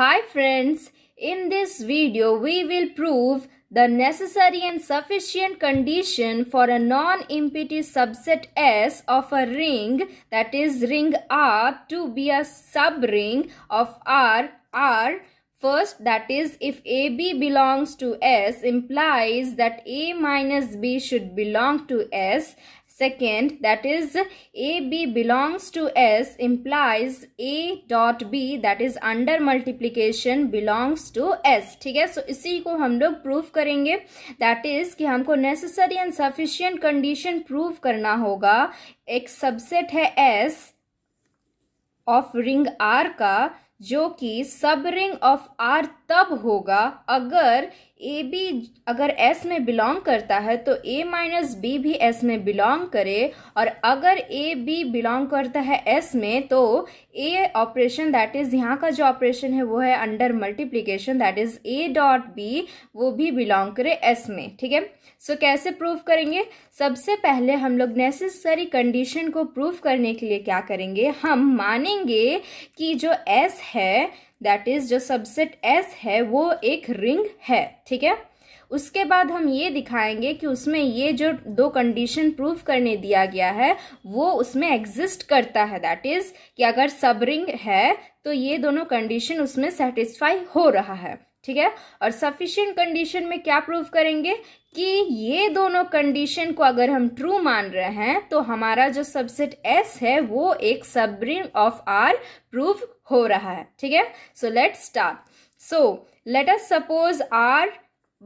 Hi friends, in this video we will prove the necessary and sufficient condition for a non-empty subset S of a ring that is ring R to be a subring of R R First, that is, if AB belongs to S, implies that A minus B should belong to S Second, that is AB belongs to S implies A dot B that is under multiplication belongs to S. ठीक है सो इसी को हम लोग proof करेंगे that is कि हमको necessary and sufficient condition prove करना होगा एक सबसेट है S ऑफ रिंग R का जो कि सब रिंग ऑफ आर तब होगा अगर ए बी अगर एस में बिलोंग करता है तो ए माइनस बी भी एस में बिलोंग करे और अगर ए बी बिलोंग करता है एस में तो ए ऑपरेशन दैट इज़ यहाँ का जो ऑपरेशन है वो है under multiplication that is A dot B वो भी बिलोंग करे एस में ठीक है सो कैसे प्रूव करेंगे सबसे पहले हम लोग नेसेसरी कंडीशन को प्रूव करने के लिए क्या करेंगे हम मानेंगे कि जो एस है दैट इज जो सबसेट एस है वो एक रिंग है ठीक है उसके बाद हम ये दिखाएंगे कि उसमें ये जो दो कंडीशन प्रूव करने दिया गया है वो उसमें एग्जिस्ट करता है दैट इज कि अगर सब रिंग है तो ये दोनों कंडीशन उसमें सेटिस्फाई हो रहा है ठीक है और सफिशियंट कंडीशन में क्या प्रूव करेंगे कि ये दोनों कंडीशन को अगर हम ट्रू मान रहे हैं तो हमारा जो सबसेट एस है वो एक सबरिंग ऑफ आर प्रूव हो रहा है ठीक है so let start so let us suppose R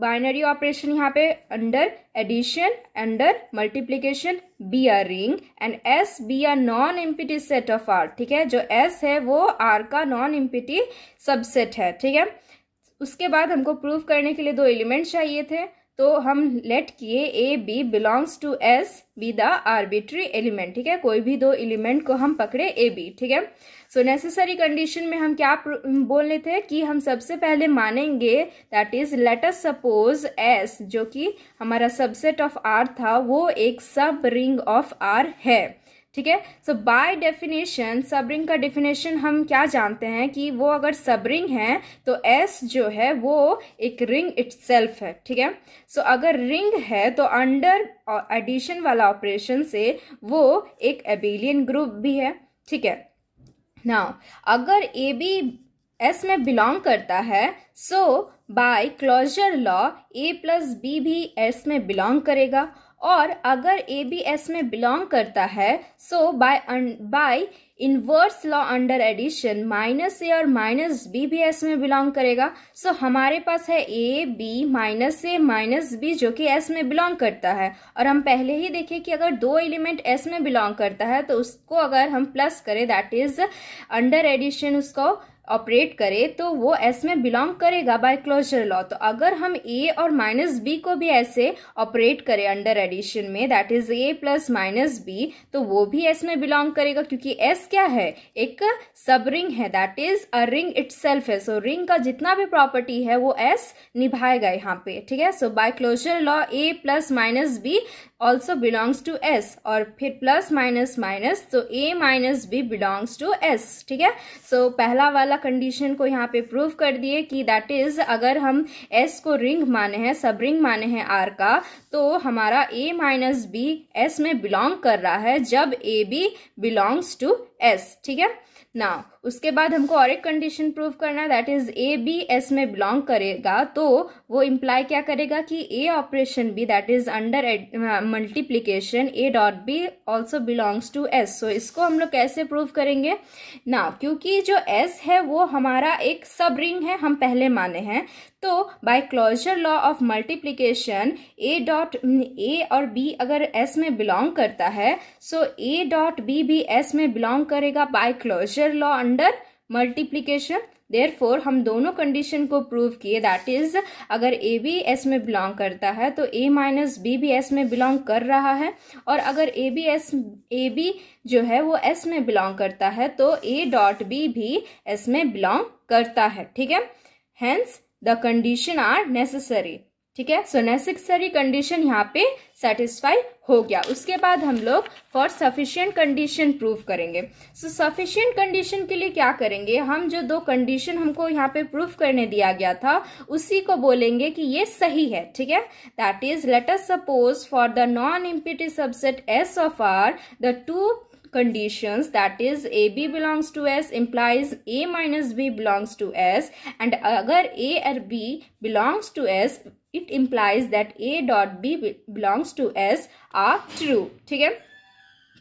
binary operation यहाँ पे under addition under multiplication be R ring and S be R non empty set of R ठीक है जो एस है वो आर का नॉन इम्पिटी सबसेट है ठीक है उसके बाद हमको प्रूव करने के लिए दो एलिमेंट चाहिए थे तो हम लेट किए A B belongs to S be the arbitrary element ठीक है कोई भी दो एलिमेंट को हम पकड़े ए बी ठीक है सो नेसेसरी कंडीशन में हम क्या बोल रहे थे कि हम सबसे पहले मानेंगे that is let us suppose S जो कि हमारा सबसेट ऑफ आर था वो एक सब रिंग ऑफ आर है ठीक है सो बाय डेफिनेशन सबरिंग का डेफिनेशन हम क्या जानते हैं कि वो अगर सबरिंग है तो एस जो है वो एक रिंग इट्सेल्फ है ठीक है सो अगर रिंग है तो अंडर एडिशन वाला ऑपरेशन से वो एक एबिलियन ग्रुप भी है ठीक है नाउ अगर ए बी एस में बिलोंग करता है so by closure law A plus B भी एस में बिलोंग करेगा और अगर ए बी एस में बिलोंग करता है so by by inverse law under addition minus A और माइनस बी भी एस में बिलोंग करेगा सो so, हमारे पास है A B minus A minus B जो कि एस में बिलोंग करता है और हम पहले ही देखें कि अगर दो एलिमेंट एस में बिलोंग करता है तो उसको अगर हम प्लस करें दैट इज अंडर एडिशन उसको ऑपरेट करे तो वो एस में बिलोंग करेगा बाय क्लोजर लॉ तो अगर हम ए और माइनस बी को भी ऐसे ऑपरेट करें अंडर एडिशन में that is A plus minus B तो वो भी एस में बिलोंग करेगा क्योंकि एस क्या है एक सब रिंग है that is a ring it है सो रिंग का जितना भी प्रॉपर्टी है वो एस निभाएगा यहाँ पे ठीक है so by closure law A plus minus B also belongs to S और फिर प्लस माइनस माइनस तो A minus B belongs to S ठीक है सो पहला वाला वाला कंडीशन को यहाँ पे प्रूव कर दिए कि दैट इज अगर हम एस को रिंग माने हैं सब रिंग माने हैं आर का तो हमारा ए माइनस बी एस में बिलोंग कर रहा है जब A B belongs to S ठीक है ना उसके बाद हमको और एक कंडीशन प्रूव करना that is A B S में बिलोंग करेगा तो वो इम्प्लाई क्या करेगा कि A operation B that is under multiplication A dot B also belongs to S so इसको हम लोग कैसे प्रूव करेंगे ना क्योंकि जो एस है वो हमारा एक सब रिंग है हम पहले माने हैं तो by closure law of multiplication A dot A और बी अगर एस में बिलोंग करता है सो ए डॉट बी भी एस में बिलोंग करेगा by closure law under multiplication therefore हम दोनों कंडीशन को प्रूव किए दैट इज अगर ए बी एस में बिलोंग करता है तो ए माइनस बी भी एस में बिलोंग कर रहा है और अगर A B S A B जो है वो एस में बिलोंग करता है तो ए डॉट बी भी एस में बिलोंग करता है ठीक है hence the condition are necessary ठीक है सो नेसेसरी कंडीशन यहाँ पे सेटिस्फाई हो गया उसके बाद हम लोग फॉर सफिशियंट कंडीशन प्रूव करेंगे सो सफिशियंट कंडीशन के लिए क्या करेंगे हम जो दो कंडीशन हमको यहाँ पे प्रूव करने दिया गया था उसी को बोलेंगे कि ये सही है ठीक है that is let us suppose for the non empty subset S of R the two conditions that is b belongs to S implies A minus B belongs to S and अगर A or B belongs to S it implies that A dot B belongs to S are true ठीक है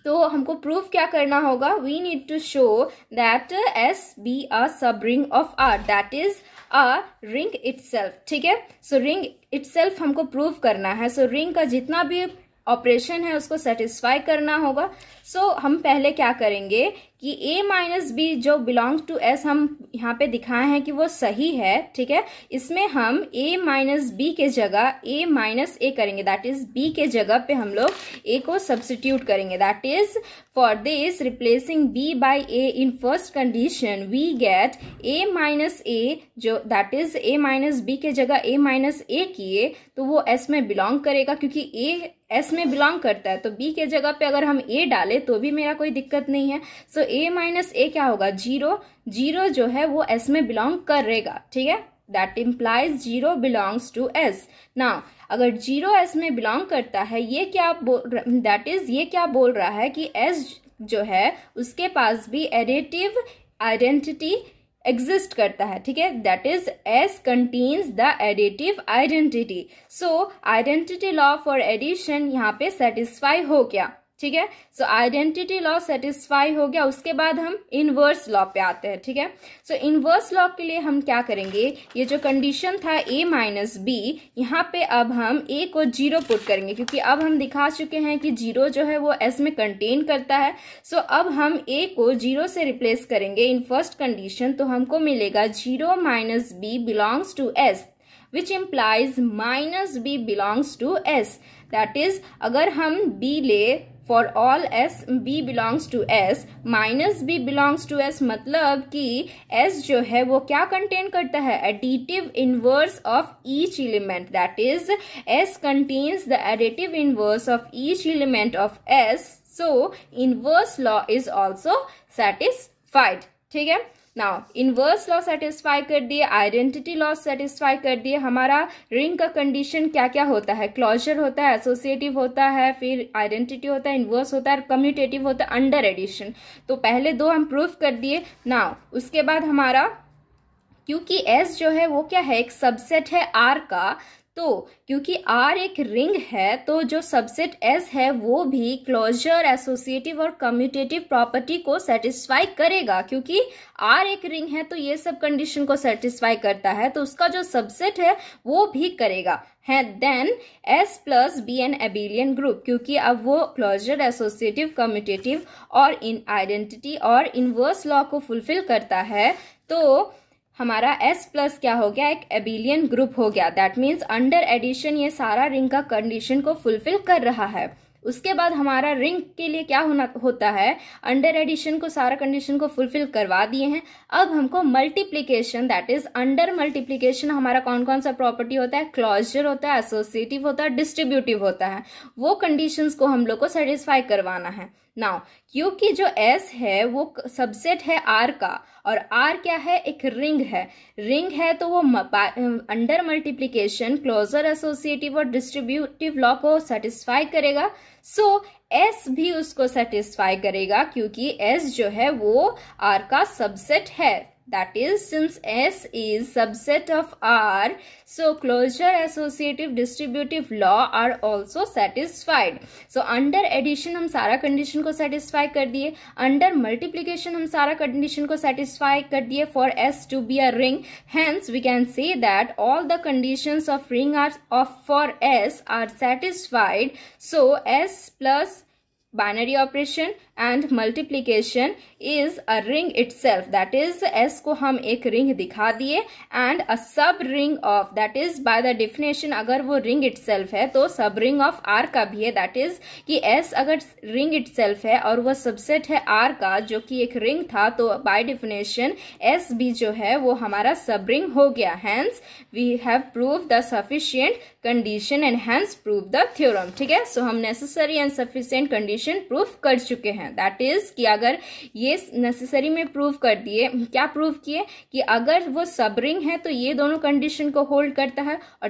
तो हमको proof क्या करना होगा we need to show that S be a subring of R that is a ring self ठीक है सो ring self हमको प्रूव करना है सो so, रिंग का जितना भी ऑपरेशन है उसको सेटिस्फाई करना होगा सो so, हम पहले क्या करेंगे कि ए माइनस बी जो बिलोंग टू एस हम यहाँ पे दिखाए हैं कि वो सही है ठीक है इसमें हम ए माइनस बी के जगह ए माइनस ए करेंगे दैट इज बी के जगह पे हम लोग ए को सब्सटीट्यूट करेंगे that is for this replacing B by A in first condition we get A minus A जो that is A minus B के जगह ए माइनस ए किए तो वो एस में बिलोंग करेगा क्योंकि ए एस में बिलोंग करता है तो बी के जगह पे अगर हम ए डाले तो भी मेरा कोई दिक्कत नहीं है सो ए माइनस ए क्या होगा जीरो जीरो जो है वो एस में बिलोंग करेगा ठीक है that implies zero belongs to S ना अगर जीरो एस में बिलोंग करता है ये क्या बोल दैट इज ये क्या बोल रहा है कि एस जो है उसके पास भी एडिटिव आइडेंटिटी एग्जिस्ट करता है ठीक है that is S contains the additive identity so identity law for addition यहाँ पे सेटिस्फाई हो क्या ठीक है सो आइडेंटिटी लॉ सेटिस्फाई हो गया उसके बाद हम इनवर्स लॉ पे आते हैं ठीक है सो इनवर्स लॉ के लिए हम क्या करेंगे ये जो कंडीशन था ए माइनस बी यहाँ पे अब हम ए को जीरो पुट करेंगे क्योंकि अब हम दिखा चुके हैं कि जीरो जो है वो एस में कंटेन करता है सो so अब हम ए को जीरो से रिप्लेस करेंगे इन फर्स्ट कंडीशन तो हमको मिलेगा zero minus B belongs to S which implies minus B belongs to S that is अगर हम बी ले for all S B belongs to S minus B belongs to S मतलब कि S जो है वो क्या कंटेन करता है additive inverse of each element that is S contains the additive inverse of each element of S so inverse law is also satisfied ठीक है नाउ इनवर्स लॉ सेटिस्फाई कर दिए आइडेंटिटी लॉ सेटिस्फाई कर दिए हमारा ring का condition क्या क्या होता है क्लोजर होता है एसोसिएटिव होता है फिर आइडेंटिटी होता है इनवर्स होता है कम्यूटेटिव होता है अंडर एडिशन तो पहले दो हम प्रूफ कर दिए नाउ उसके बाद हमारा क्योंकि एस जो है वो क्या है एक सबसेट है आर का तो क्योंकि आर एक रिंग है तो जो सबसेट एस है वो भी क्लोजर एसोसिएटिव और कम्यूटेटिव प्रॉपर्टी को सेटिस्फाई करेगा क्योंकि आर एक रिंग है तो ये सब कंडीशन को सेटिस्फाई करता है तो उसका जो सबसेट है वो भी करेगा है then S plus be an abelian group क्योंकि अब वो क्लोजर एसोसिएटिव कम्यूटेटिव और इन आइडेंटिटी और इनवर्स लॉ को फुलफिल करता है तो हमारा S प्लस क्या हो गया एक एबिलियन ग्रुप हो गया दैट मीन्स अंडर एडिशन ये सारा रिंग का कंडीशन को फुलफिल कर रहा है उसके बाद हमारा रिंग के लिए क्या होना होता है अंडर एडिशन को सारा कंडीशन को फुलफिल करवा दिए हैं अब हमको multiplication that is under multiplication हमारा कौन कौन सा प्रॉपर्टी होता है क्लॉजर होता है एसोसिएटिव होता है डिस्ट्रीब्यूटिव होता है वो कंडीशंस को हम लोग को सेटिस्फाई करवाना है नाउ क्योंकि जो एस है वो सबसेट है आर का और आर क्या है एक रिंग है रिंग है तो वो अंडर मल्टीप्लीकेशन क्लोजर एसोसिएटिव और डिस्ट्रीब्यूटिव लॉ को सेटिस्फाई करेगा सो so, एस भी उसको सेटिस्फाई करेगा क्योंकि एस जो है वो आर का सबसेट है That is, since S is subset of R, so closure, associative, distributive law are also satisfied. So under addition हम सारा condition को satisfy कर दिए Under multiplication हम सारा condition को satisfy कर दिए for S to be a ring. Hence, we can say that all the conditions of ring are of for S are satisfied. So S plus binary operation and multiplication is a ring itself that is s को हम एक ring दिखा दिए and a sub ring of that is by the definition अगर वो ring itself है तो sub ring of R का भी है that is कि s अगर ring itself है और वह subset है R का जो कि एक ring था तो by definition s भी जो है वो हमारा sub ring हो गया hence we have proved the sufficient condition and hence proved the theorem ठीक है so हम necessary and sufficient condition नेसेशन प्रूफ कर चुके हैं दैट इज़ कि अगर ये नेसेसरी में प्रूफ कर दिए क्या प्रूफ किए कि अगर वो सबरिंग है तो ये दोनों कंडीशन को होल्ड करता है और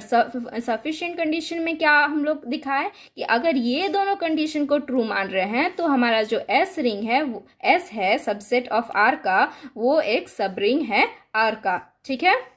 सफिशियंट कंडीशन में क्या हम लोग दिखाए कि अगर ये दोनों कंडीशन को ट्रू मान रहे हैं तो हमारा जो एस रिंग है एस है सबसेट ऑफ आर का वो एक सबरिंग है आर का ठीक है